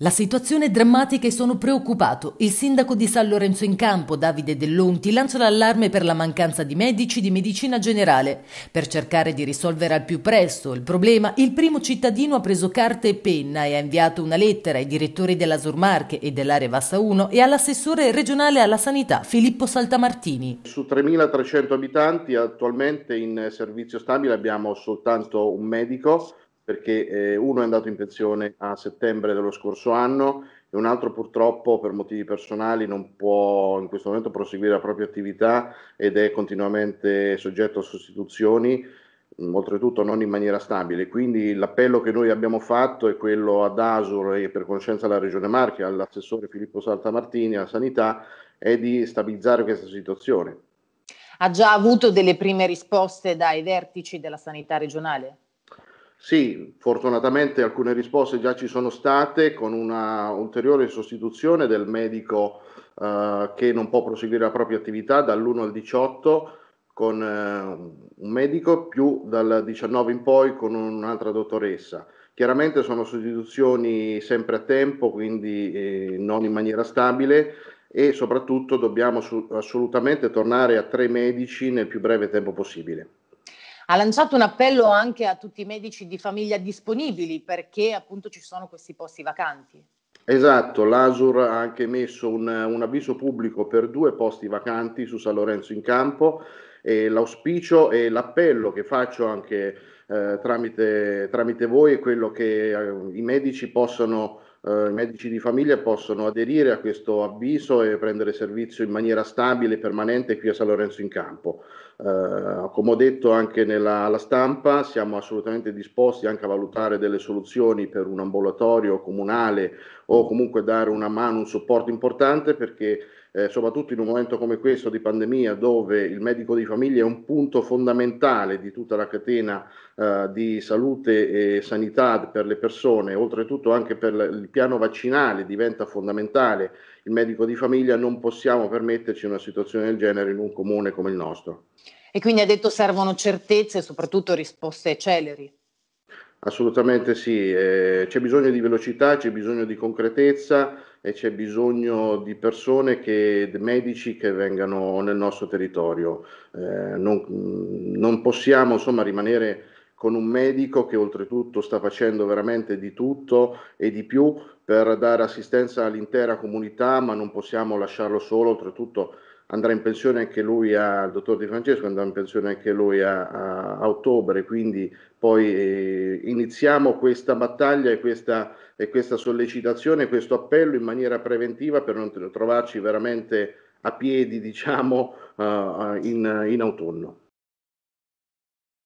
La situazione è drammatica e sono preoccupato. Il sindaco di San Lorenzo in Campo, Davide Dell'Onti, lancia l'allarme per la mancanza di medici di medicina generale. Per cercare di risolvere al più presto il problema, il primo cittadino ha preso carta e penna e ha inviato una lettera ai direttori della Surmarche e dell'area Vassa 1 e all'assessore regionale alla sanità Filippo Saltamartini. Su 3.300 abitanti attualmente in servizio stabile abbiamo soltanto un medico perché eh, uno è andato in pensione a settembre dello scorso anno e un altro purtroppo per motivi personali non può in questo momento proseguire la propria attività ed è continuamente soggetto a sostituzioni, mm, oltretutto non in maniera stabile. Quindi l'appello che noi abbiamo fatto è quello ad Asur e per conoscenza alla Regione Marche, all'assessore Filippo Saltamartini, alla Sanità, è di stabilizzare questa situazione. Ha già avuto delle prime risposte dai vertici della sanità regionale? Sì, fortunatamente alcune risposte già ci sono state con una ulteriore sostituzione del medico eh, che non può proseguire la propria attività dall'1 al 18 con eh, un medico più dal 19 in poi con un'altra dottoressa. Chiaramente sono sostituzioni sempre a tempo, quindi eh, non in maniera stabile e soprattutto dobbiamo assolutamente tornare a tre medici nel più breve tempo possibile ha lanciato un appello anche a tutti i medici di famiglia disponibili perché appunto ci sono questi posti vacanti. Esatto, l'Asur ha anche messo un, un avviso pubblico per due posti vacanti su San Lorenzo in campo e l'auspicio e l'appello che faccio anche eh, tramite, tramite, voi è quello che eh, i medici possano eh, i medici di famiglia possono aderire a questo avviso e prendere servizio in maniera stabile e permanente qui a San Lorenzo in campo. Eh, come ho detto anche nella, alla stampa, siamo assolutamente disposti anche a valutare delle soluzioni per un ambulatorio comunale o comunque dare una mano, un supporto importante perché eh, soprattutto in un momento come questo di pandemia dove il medico di famiglia è un punto fondamentale di tutta la catena eh, di salute e sanità per le persone, oltretutto anche per il piano vaccinale diventa fondamentale il medico di famiglia, non possiamo permetterci una situazione del genere in un comune come il nostro. E quindi ha detto servono certezze e soprattutto risposte celeri. Assolutamente sì, eh, c'è bisogno di velocità, c'è bisogno di concretezza e c'è bisogno di persone, che, di medici che vengano nel nostro territorio. Eh, non, non, possiamo insomma, rimanere con un medico che oltretutto sta facendo veramente di tutto e di più per dare assistenza all'intera comunità, ma non possiamo lasciarlo solo, oltretutto andrà in pensione anche lui, a, il dottor Di Francesco andrà in pensione anche lui a, a, a ottobre, quindi poi eh, iniziamo questa battaglia e questa, e questa sollecitazione, questo appello in maniera preventiva per non trovarci veramente a piedi, diciamo, uh, in, in autunno.